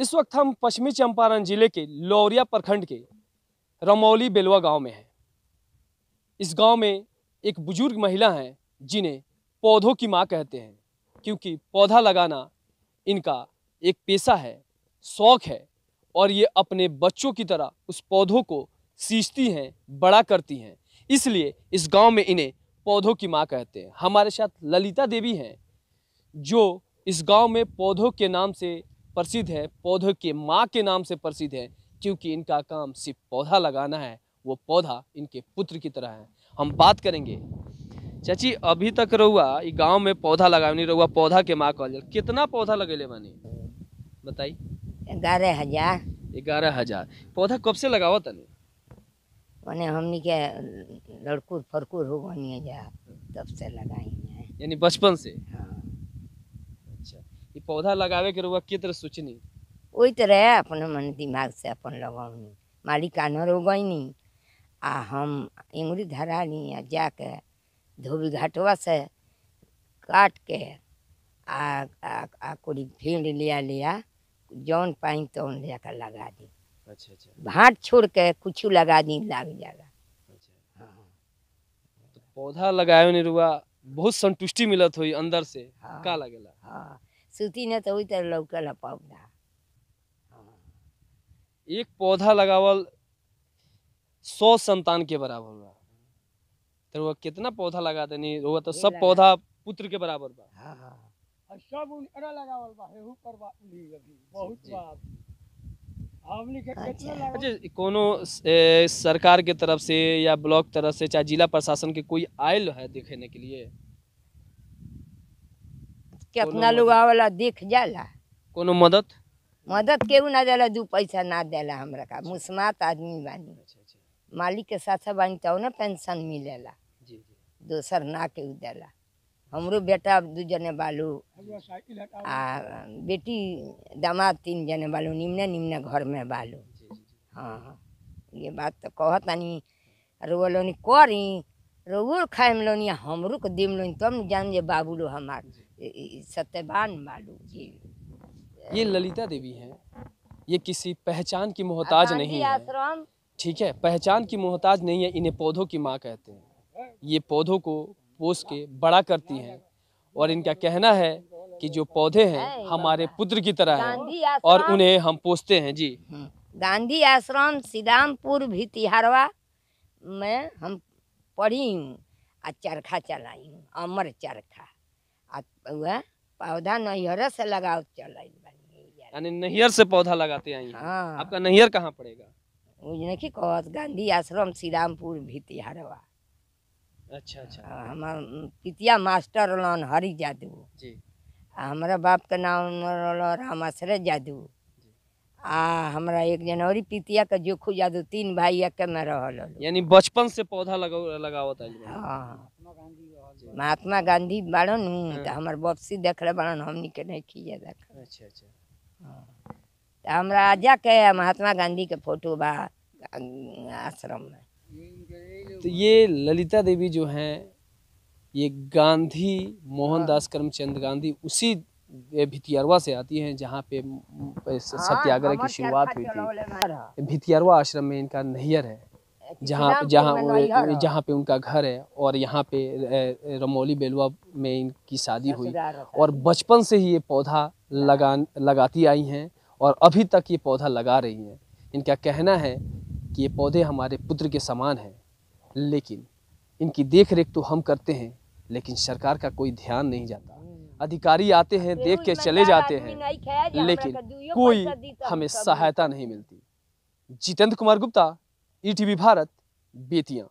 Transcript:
इस वक्त हम पश्चिमी चंपारण जिले के लौरिया प्रखंड के रमौली बेलवा गांव में हैं इस गांव में एक बुजुर्ग महिला हैं जिन्हें पौधों की माँ कहते हैं क्योंकि पौधा लगाना इनका एक पेशा है शौक़ है और ये अपने बच्चों की तरह उस पौधों को सींचती हैं बड़ा करती हैं इसलिए इस गांव में इन्हें पौधों की माँ कहते हैं हमारे साथ ललिता देवी हैं जो इस गांव में पौधों के नाम से प्रसिद्ध है पौधों के माँ के नाम से प्रसिद्ध है क्योंकि इनका काम सिर्फ पौधा लगाना है वो पौधा इनके पुत्र की तरह है हम बात करेंगे चाची अभी तक रहुआ ये गांव में पौधा लगा नहीं रहुआ पौधा के माँ कहा कितना पौधा लगे बानी बताई ग्यारह हजार ग्यारह हजार पौधा कब से लगावा तनी माने हमने के लड़कुर फरकुर हो बनी जा तब से लगाई यानी बचपन से हाँ। पौधा लगावे के रुआ कितर सोचनी वही तो रहे अपने मन दिमाग से अपन लगौनी मालिकाना रोगनी आ हम इंगुरी धरा ली आ जाके धोबी घाटवा से काट के आ आ, आ कोई भीड़ लिया लिया जौन पानी तौन लिया लेकर लगा दी अच्छा अच्छा भाट छोड़ के कुछ लगा दी लाग जाएगा अच्छा हाँ तो पौधा लगायो नहीं रुआ बहुत संतुष्टि मिलत हुई अंदर से हाँ, का लगेला हाँ सूती न तो तर लौकल है पौधा एक पौधा लगावल सौ संतान के बराबर बा तो वो कितना पौधा लगा देनी वो तो सब पौधा पुत्र के बराबर बा हाँ हाँ सब उनकरा लगावल बा हेहू पर बा बहुत बात अच्छा, अच्छा कोनो सरकार के तरफ से या ब्लॉक तरफ से चाहे जिला प्रशासन के कोई आयल है देखने के लिए अपना लोग आवला देख जाला कोनो मदद मदद के ना देला दू पैसा ना देला हमरा का मुस्मात आदमी बानी मालिक के साथ बानी तो ना पेंशन मिलेला दोसर ना के देला हमरो बेटा दू जने बालू आ बेटी दामाद तीन जने बालू निम्न निम्न घर में बालू हाँ ये बात तो कह तानी रोआ लोनी करी रोउर खाए लोनी हमरो को देम लोनी तब तो न जान जे बाबू लो सत्यवान मालूम जी ये ललिता देवी है ये किसी पहचान की मोहताज नहीं है ठीक है पहचान की मोहताज नहीं है इन्हें पौधों की माँ कहते हैं ये पौधों को पोस के बड़ा करती हैं और इनका कहना है कि जो पौधे हैं हमारे पुत्र की तरह हैं और उन्हें हम पोसते हैं जी हाँ। गांधी आश्रम सीदामपुर भी तिहारवा में हम पढ़ी हूँ और चरखा चलाई हूँ अमर चरखा पौधा नैहर से लगाव चल यानी नैहर से पौधा लगाते आई हाँ। आपका नैहर कहाँ पड़ेगा की गांधी आश्रम श्रीरामपुर भी अच्छा अच्छा हाँ, हमारे पितिया मास्टर रहन हरि जादू जी हमारा बाप का नाम राम आश्रय जादू आ हमारा एक जनवरी पितिया का जोखू जादू तीन भाई एक में रहल यानी बचपन से पौधा लगा लगावत हाँ महात्मा गांधी बड़न हमारे हमार वापसी देख रहे बड़न हमनी के नहीं खींचे देख अच्छा अच्छा हाँ। तो आजा के महात्मा गांधी के फोटो बा अं, आश्रम में तो ये ललिता देवी जो हैं ये गांधी मोहनदास हाँ। करमचंद गांधी उसी भितियारवा से आती हैं जहाँ पे हाँ, सत्याग्रह की शुरुआत हुई थी भितियारवा आश्रम में इनका नैयर है जहाँ जहाँ जहाँ पे उनका घर है और यहाँ पे रमौली बेलवा में इनकी शादी हुई और बचपन से ही ये पौधा हाँ। लगा लगाती आई हैं और अभी तक ये पौधा लगा रही हैं इनका कहना है कि ये पौधे हमारे पुत्र के समान हैं लेकिन इनकी देख रेख तो हम करते हैं लेकिन सरकार का कोई ध्यान नहीं जाता हम्म। अधिकारी आते हैं देख के चले जाते हैं लेकिन कोई तो हमें सहायता नहीं मिलती जितेंद्र कुमार गुप्ता ई भारत बेतियाँ